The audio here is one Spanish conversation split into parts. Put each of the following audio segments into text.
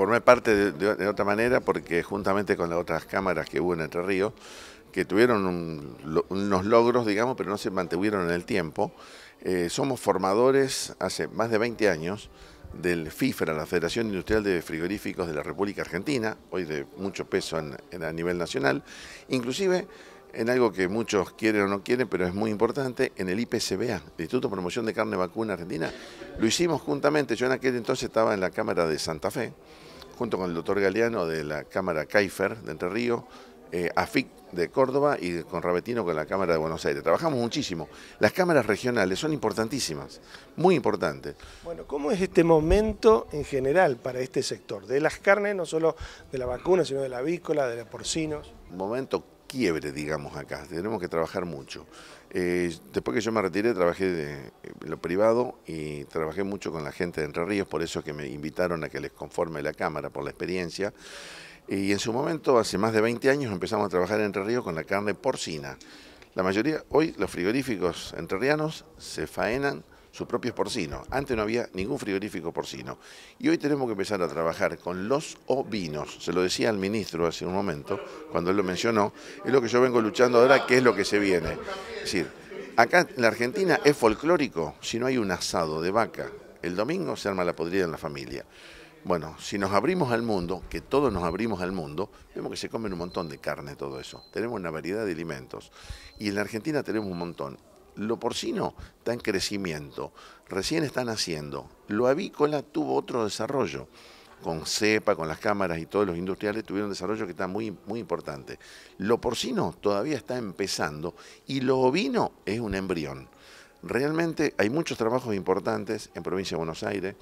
formé parte de, otra manera porque juntamente con las otras cámaras que hubo en Entre Ríos, que tuvieron unos logros, digamos, pero no se mantuvieron en el tiempo, eh, somos formadores hace más de 20 años del FIFRA, la Federación Industrial de Frigoríficos de la República Argentina, hoy de mucho peso en, a nivel nacional, inclusive en algo que muchos quieren o no quieren, pero es muy importante, en el IPCBA, Instituto de Promoción de Carne Vacuna Argentina. Lo hicimos juntamente, yo en aquel entonces estaba en la Cámara de Santa Fe, junto con el doctor Galeano de la Cámara Caifer de Entre Ríos, eh, AFIC de Córdoba y con Rabetino con la Cámara de Buenos Aires. Trabajamos muchísimo. Las cámaras regionales son importantísimas, muy importantes. Bueno, ¿cómo es este momento en general para este sector? De las carnes, no solo de la vacuna, sino de la avícola, de los porcinos. Momento quiebre, digamos, acá. Tenemos que trabajar mucho. Eh, después que yo me retiré, trabajé de lo privado y trabajé mucho con la gente de Entre Ríos, por eso que me invitaron a que les conforme la Cámara, por la experiencia. Y en su momento, hace más de 20 años, empezamos a trabajar en Entre Ríos con la carne porcina. La mayoría, hoy los frigoríficos entrerrianos se faenan sus propios porcinos. Antes no había ningún frigorífico porcino. Y hoy tenemos que empezar a trabajar con los ovinos. Se lo decía al ministro hace un momento, cuando él lo mencionó, es lo que yo vengo luchando ahora, qué es lo que se viene. Es decir, acá en la Argentina es folclórico si no hay un asado de vaca. El domingo se arma la podrida en la familia. Bueno, si nos abrimos al mundo, que todos nos abrimos al mundo, vemos que se comen un montón de carne todo eso. Tenemos una variedad de alimentos. Y en la Argentina tenemos un montón lo porcino está en crecimiento, recién están haciendo. Lo avícola tuvo otro desarrollo, con cepa, con las cámaras y todos los industriales tuvieron un desarrollo que está muy, muy importante. Lo porcino todavía está empezando y lo ovino es un embrión. Realmente hay muchos trabajos importantes en provincia de Buenos Aires,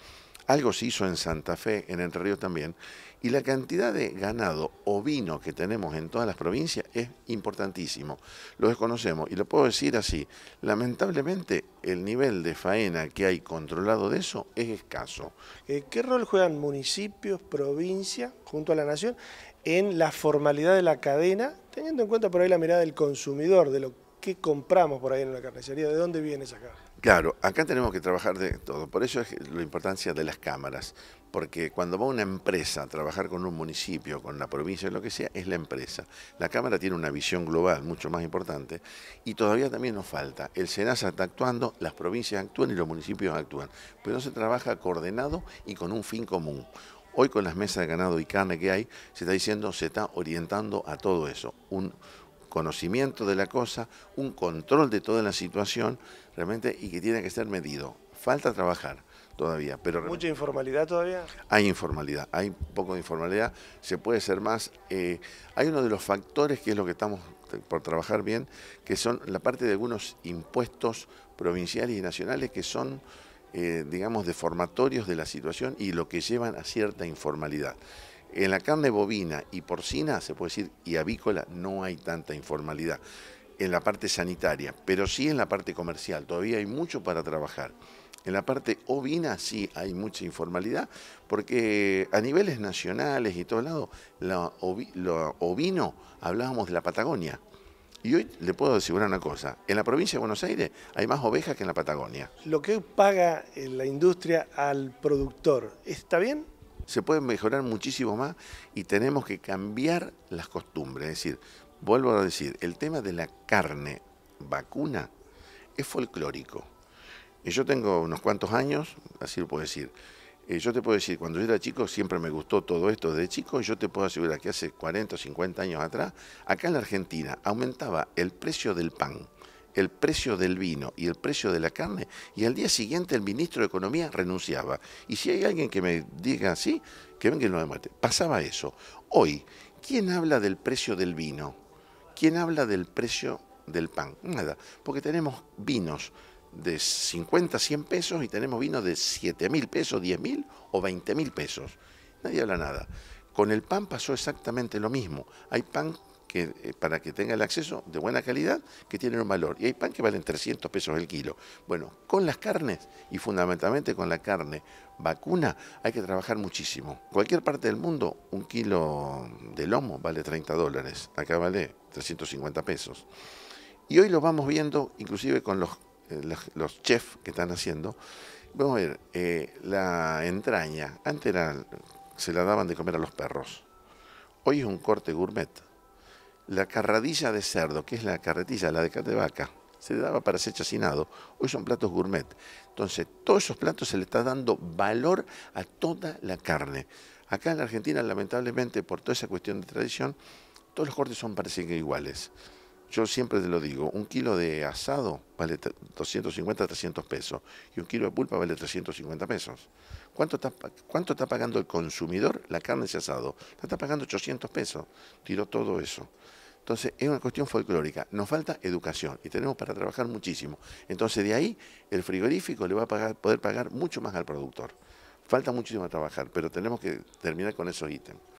algo se hizo en Santa Fe, en Entre Ríos también, y la cantidad de ganado ovino que tenemos en todas las provincias es importantísimo. Lo desconocemos y lo puedo decir así. Lamentablemente el nivel de faena que hay controlado de eso es escaso. Eh, ¿Qué rol juegan municipios, provincias, junto a la nación, en la formalidad de la cadena, teniendo en cuenta por ahí la mirada del consumidor, de lo que compramos por ahí en la carnicería, de dónde viene esa carne? Claro, acá tenemos que trabajar de todo. Por eso es la importancia de las cámaras. Porque cuando va una empresa a trabajar con un municipio, con la provincia, lo que sea, es la empresa. La Cámara tiene una visión global mucho más importante y todavía también nos falta. El SENASA está actuando, las provincias actúan y los municipios actúan. Pero no se trabaja coordenado y con un fin común. Hoy con las mesas de ganado y carne que hay, se está diciendo, se está orientando a todo eso. Un, conocimiento de la cosa, un control de toda la situación, realmente, y que tiene que ser medido. Falta trabajar todavía. Pero ¿Mucha informalidad todavía? Hay informalidad, hay poco de informalidad, se puede ser más. Eh, hay uno de los factores que es lo que estamos por trabajar bien, que son la parte de algunos impuestos provinciales y nacionales que son, eh, digamos, deformatorios de la situación y lo que llevan a cierta informalidad. En la carne bovina y porcina, se puede decir, y avícola, no hay tanta informalidad en la parte sanitaria, pero sí en la parte comercial. Todavía hay mucho para trabajar. En la parte ovina sí hay mucha informalidad, porque a niveles nacionales y todo lado, lo, ovino, hablábamos de la Patagonia. Y hoy le puedo asegurar una cosa, en la provincia de Buenos Aires hay más ovejas que en la Patagonia. Lo que paga eh, la industria al productor, ¿está bien? se puede mejorar muchísimo más y tenemos que cambiar las costumbres. Es decir, vuelvo a decir, el tema de la carne vacuna es folclórico. Eh, yo tengo unos cuantos años, así lo puedo decir. Eh, yo te puedo decir, cuando yo era chico siempre me gustó todo esto de chico, yo te puedo asegurar que hace 40 o 50 años atrás, acá en la Argentina aumentaba el precio del pan el precio del vino y el precio de la carne y al día siguiente el ministro de Economía renunciaba. Y si hay alguien que me diga así, que venga y lo mate. Pasaba eso. Hoy, ¿quién habla del precio del vino? ¿Quién habla del precio del pan? Nada, porque tenemos vinos de 50, 100 pesos y tenemos vinos de 7 mil pesos, 10 mil o 20 mil pesos. Nadie habla nada. Con el pan pasó exactamente lo mismo. Hay pan eh, para que tenga el acceso de buena calidad, que tienen un valor. Y hay pan que valen 300 pesos el kilo. Bueno, con las carnes y fundamentalmente con la carne vacuna hay que trabajar muchísimo. Cualquier parte del mundo, un kilo de lomo vale 30 dólares. Acá vale 350 pesos. Y hoy lo vamos viendo inclusive con los, eh, chefs que están haciendo. Vamos a ver, eh, la entraña, antes se la daban de comer a los perros. Hoy es un corte gourmet la carradilla de cerdo, que es la carretilla, la de carne de vaca, se le daba para ser chacinado, hoy son platos gourmet. Entonces, todos esos platos se le está dando valor a toda la carne. Acá en la Argentina, lamentablemente, por toda esa cuestión de tradición, todos los cortes son parecidos iguales. Yo siempre te lo digo, un kilo de asado vale 250, 300 pesos y un kilo de pulpa vale 350 pesos. ¿Cuánto está, pagando el consumidor la carne de ese asado? está pagando 800 pesos. Tiro todo eso. Entonces, es una cuestión folclórica. Nos falta educación y tenemos para trabajar muchísimo. Entonces, de ahí, el frigorífico le va a pagar, poder pagar mucho más al productor. Falta muchísimo a trabajar, pero tenemos que terminar con esos ítems.